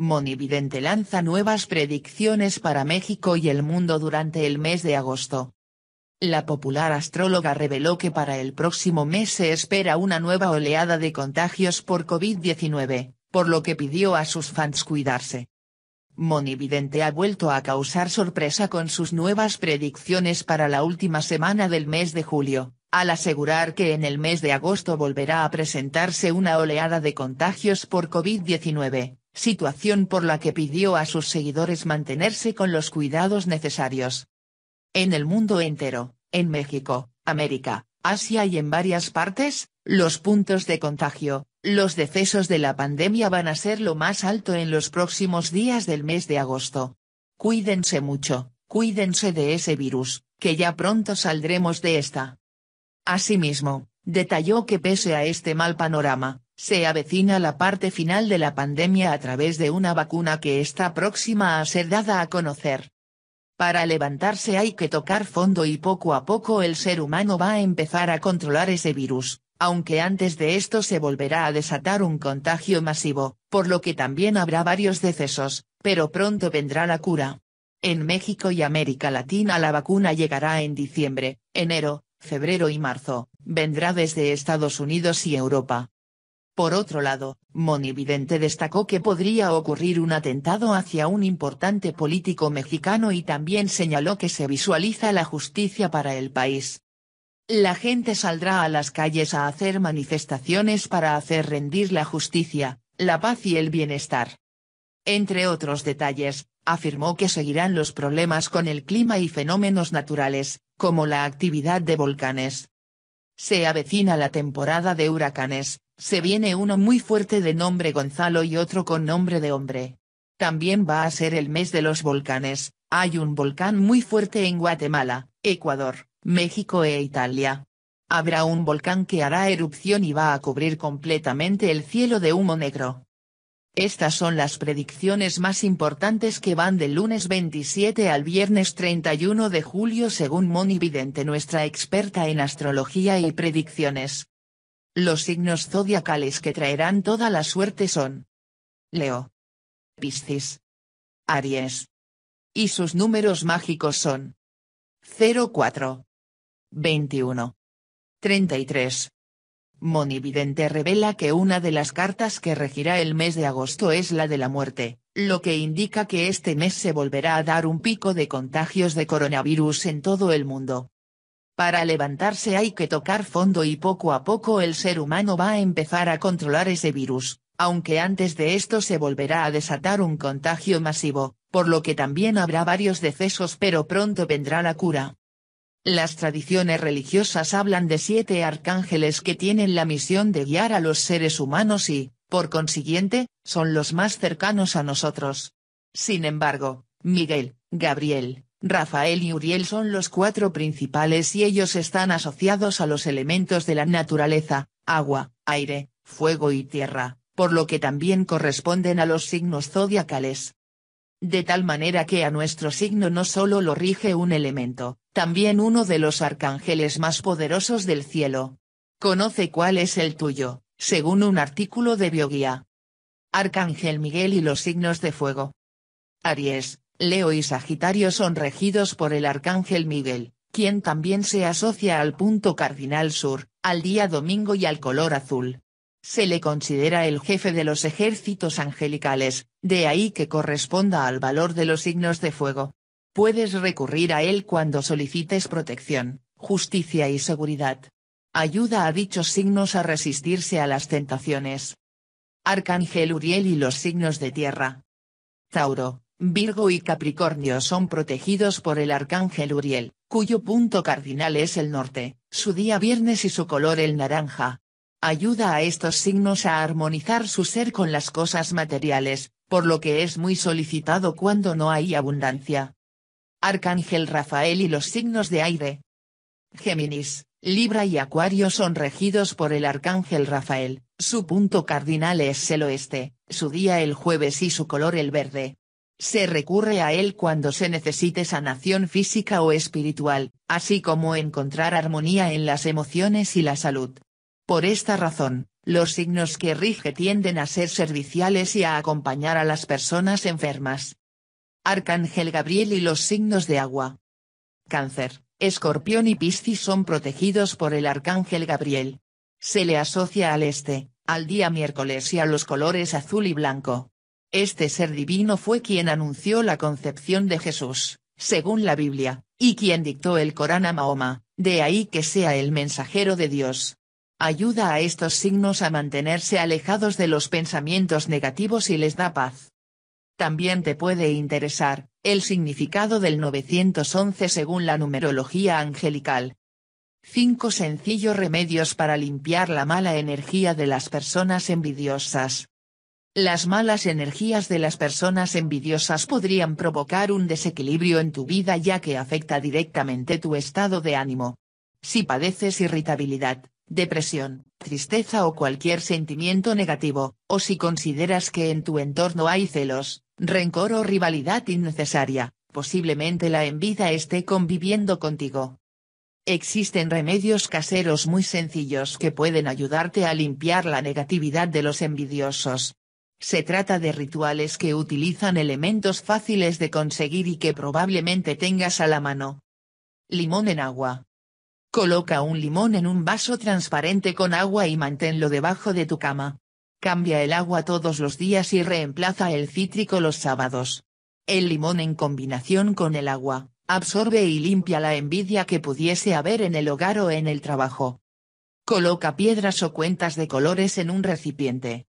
Monividente lanza nuevas predicciones para México y el mundo durante el mes de agosto. La popular astróloga reveló que para el próximo mes se espera una nueva oleada de contagios por COVID-19, por lo que pidió a sus fans cuidarse. Monividente ha vuelto a causar sorpresa con sus nuevas predicciones para la última semana del mes de julio, al asegurar que en el mes de agosto volverá a presentarse una oleada de contagios por COVID-19, situación por la que pidió a sus seguidores mantenerse con los cuidados necesarios. En el mundo entero, en México, América, Asia y en varias partes, los puntos de contagio, los decesos de la pandemia van a ser lo más alto en los próximos días del mes de agosto. Cuídense mucho, cuídense de ese virus, que ya pronto saldremos de esta. Asimismo, detalló que pese a este mal panorama, se avecina la parte final de la pandemia a través de una vacuna que está próxima a ser dada a conocer. Para levantarse hay que tocar fondo y poco a poco el ser humano va a empezar a controlar ese virus, aunque antes de esto se volverá a desatar un contagio masivo, por lo que también habrá varios decesos, pero pronto vendrá la cura. En México y América Latina la vacuna llegará en diciembre, enero, febrero y marzo, vendrá desde Estados Unidos y Europa. Por otro lado, Monividente destacó que podría ocurrir un atentado hacia un importante político mexicano y también señaló que se visualiza la justicia para el país. La gente saldrá a las calles a hacer manifestaciones para hacer rendir la justicia, la paz y el bienestar. Entre otros detalles, afirmó que seguirán los problemas con el clima y fenómenos naturales, como la actividad de volcanes. Se avecina la temporada de huracanes, se viene uno muy fuerte de nombre Gonzalo y otro con nombre de hombre. También va a ser el mes de los volcanes, hay un volcán muy fuerte en Guatemala, Ecuador, México e Italia. Habrá un volcán que hará erupción y va a cubrir completamente el cielo de humo negro. Estas son las predicciones más importantes que van del lunes 27 al viernes 31 de julio según Moni Vidente nuestra experta en astrología y predicciones. Los signos zodiacales que traerán toda la suerte son Leo, Piscis, Aries. Y sus números mágicos son 04, 21, 33. Monividente revela que una de las cartas que regirá el mes de agosto es la de la muerte, lo que indica que este mes se volverá a dar un pico de contagios de coronavirus en todo el mundo. Para levantarse hay que tocar fondo y poco a poco el ser humano va a empezar a controlar ese virus, aunque antes de esto se volverá a desatar un contagio masivo, por lo que también habrá varios decesos pero pronto vendrá la cura. Las tradiciones religiosas hablan de siete arcángeles que tienen la misión de guiar a los seres humanos y, por consiguiente, son los más cercanos a nosotros. Sin embargo, Miguel, Gabriel, Rafael y Uriel son los cuatro principales y ellos están asociados a los elementos de la naturaleza, agua, aire, fuego y tierra, por lo que también corresponden a los signos zodiacales. De tal manera que a nuestro signo no solo lo rige un elemento, también uno de los arcángeles más poderosos del cielo. Conoce cuál es el tuyo, según un artículo de Bioguía. Arcángel Miguel y los signos de fuego. Aries, Leo y Sagitario son regidos por el arcángel Miguel, quien también se asocia al punto cardinal sur, al día domingo y al color azul. Se le considera el jefe de los ejércitos angelicales, de ahí que corresponda al valor de los signos de fuego. Puedes recurrir a él cuando solicites protección, justicia y seguridad. Ayuda a dichos signos a resistirse a las tentaciones. Arcángel Uriel y los signos de tierra. Tauro, Virgo y Capricornio son protegidos por el arcángel Uriel, cuyo punto cardinal es el norte, su día viernes y su color el naranja. Ayuda a estos signos a armonizar su ser con las cosas materiales, por lo que es muy solicitado cuando no hay abundancia. Arcángel Rafael y los signos de aire. Géminis, Libra y Acuario son regidos por el arcángel Rafael, su punto cardinal es el oeste, su día el jueves y su color el verde. Se recurre a él cuando se necesite sanación física o espiritual, así como encontrar armonía en las emociones y la salud. Por esta razón, los signos que rige tienden a ser serviciales y a acompañar a las personas enfermas. Arcángel Gabriel y los signos de agua. Cáncer, Escorpión y Piscis son protegidos por el Arcángel Gabriel. Se le asocia al este, al día miércoles y a los colores azul y blanco. Este ser divino fue quien anunció la concepción de Jesús, según la Biblia, y quien dictó el Corán a Mahoma, de ahí que sea el mensajero de Dios. Ayuda a estos signos a mantenerse alejados de los pensamientos negativos y les da paz. También te puede interesar, el significado del 911 según la numerología angelical. 5 sencillos remedios para limpiar la mala energía de las personas envidiosas. Las malas energías de las personas envidiosas podrían provocar un desequilibrio en tu vida ya que afecta directamente tu estado de ánimo. Si padeces irritabilidad, depresión, tristeza o cualquier sentimiento negativo, o si consideras que en tu entorno hay celos, rencor o rivalidad innecesaria, posiblemente la envidia esté conviviendo contigo. Existen remedios caseros muy sencillos que pueden ayudarte a limpiar la negatividad de los envidiosos, se trata de rituales que utilizan elementos fáciles de conseguir y que probablemente tengas a la mano. Limón en agua. Coloca un limón en un vaso transparente con agua y manténlo debajo de tu cama. Cambia el agua todos los días y reemplaza el cítrico los sábados. El limón en combinación con el agua, absorbe y limpia la envidia que pudiese haber en el hogar o en el trabajo. Coloca piedras o cuentas de colores en un recipiente.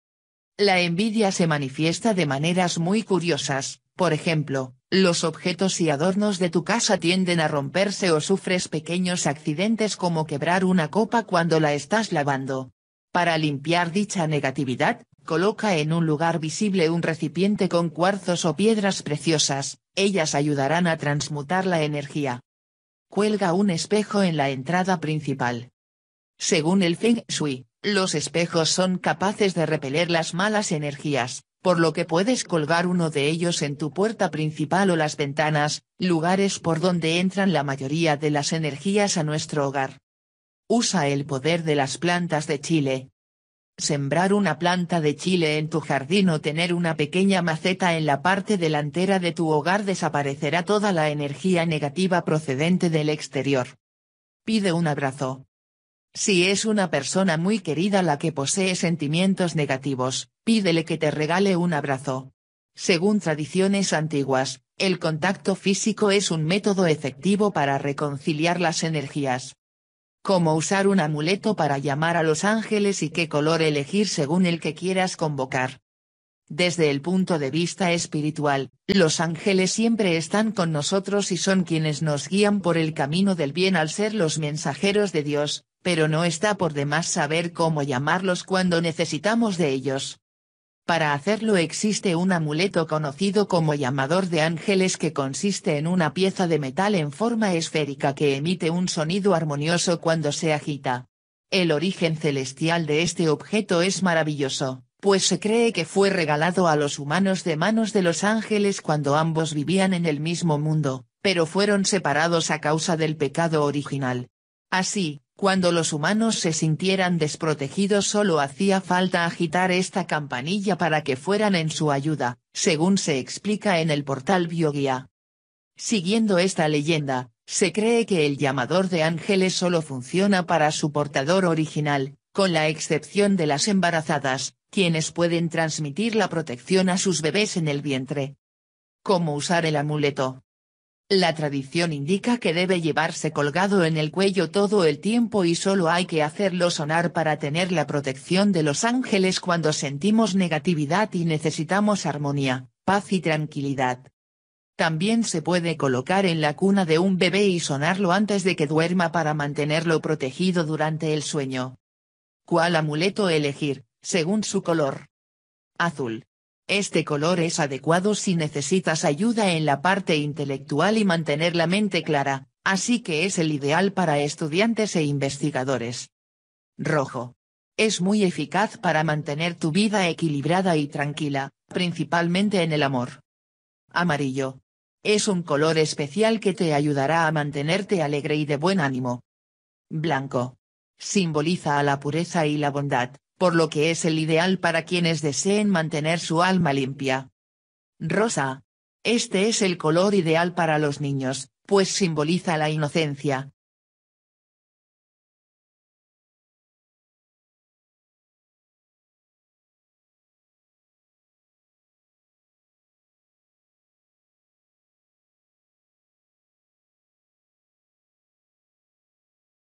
La envidia se manifiesta de maneras muy curiosas, por ejemplo, los objetos y adornos de tu casa tienden a romperse o sufres pequeños accidentes como quebrar una copa cuando la estás lavando. Para limpiar dicha negatividad, coloca en un lugar visible un recipiente con cuarzos o piedras preciosas, ellas ayudarán a transmutar la energía. Cuelga un espejo en la entrada principal. Según el Feng Shui, los espejos son capaces de repeler las malas energías, por lo que puedes colgar uno de ellos en tu puerta principal o las ventanas, lugares por donde entran la mayoría de las energías a nuestro hogar. Usa el poder de las plantas de Chile. Sembrar una planta de chile en tu jardín o tener una pequeña maceta en la parte delantera de tu hogar desaparecerá toda la energía negativa procedente del exterior. Pide un abrazo. Si es una persona muy querida la que posee sentimientos negativos, pídele que te regale un abrazo. Según tradiciones antiguas, el contacto físico es un método efectivo para reconciliar las energías. Cómo usar un amuleto para llamar a los ángeles y qué color elegir según el que quieras convocar. Desde el punto de vista espiritual, los ángeles siempre están con nosotros y son quienes nos guían por el camino del bien al ser los mensajeros de Dios, pero no está por demás saber cómo llamarlos cuando necesitamos de ellos. Para hacerlo existe un amuleto conocido como llamador de ángeles que consiste en una pieza de metal en forma esférica que emite un sonido armonioso cuando se agita. El origen celestial de este objeto es maravilloso, pues se cree que fue regalado a los humanos de manos de los ángeles cuando ambos vivían en el mismo mundo, pero fueron separados a causa del pecado original. Así, cuando los humanos se sintieran desprotegidos solo hacía falta agitar esta campanilla para que fueran en su ayuda, según se explica en el portal Bioguía. Siguiendo esta leyenda, se cree que el llamador de ángeles solo funciona para su portador original, con la excepción de las embarazadas, quienes pueden transmitir la protección a sus bebés en el vientre. ¿Cómo usar el amuleto? La tradición indica que debe llevarse colgado en el cuello todo el tiempo y solo hay que hacerlo sonar para tener la protección de los ángeles cuando sentimos negatividad y necesitamos armonía, paz y tranquilidad. También se puede colocar en la cuna de un bebé y sonarlo antes de que duerma para mantenerlo protegido durante el sueño. ¿Cuál amuleto elegir, según su color? Azul. Este color es adecuado si necesitas ayuda en la parte intelectual y mantener la mente clara, así que es el ideal para estudiantes e investigadores. Rojo. Es muy eficaz para mantener tu vida equilibrada y tranquila, principalmente en el amor. Amarillo. Es un color especial que te ayudará a mantenerte alegre y de buen ánimo. Blanco. Simboliza a la pureza y la bondad, por lo que es el ideal para quienes deseen mantener su alma limpia. Rosa. Este es el color ideal para los niños, pues simboliza la inocencia,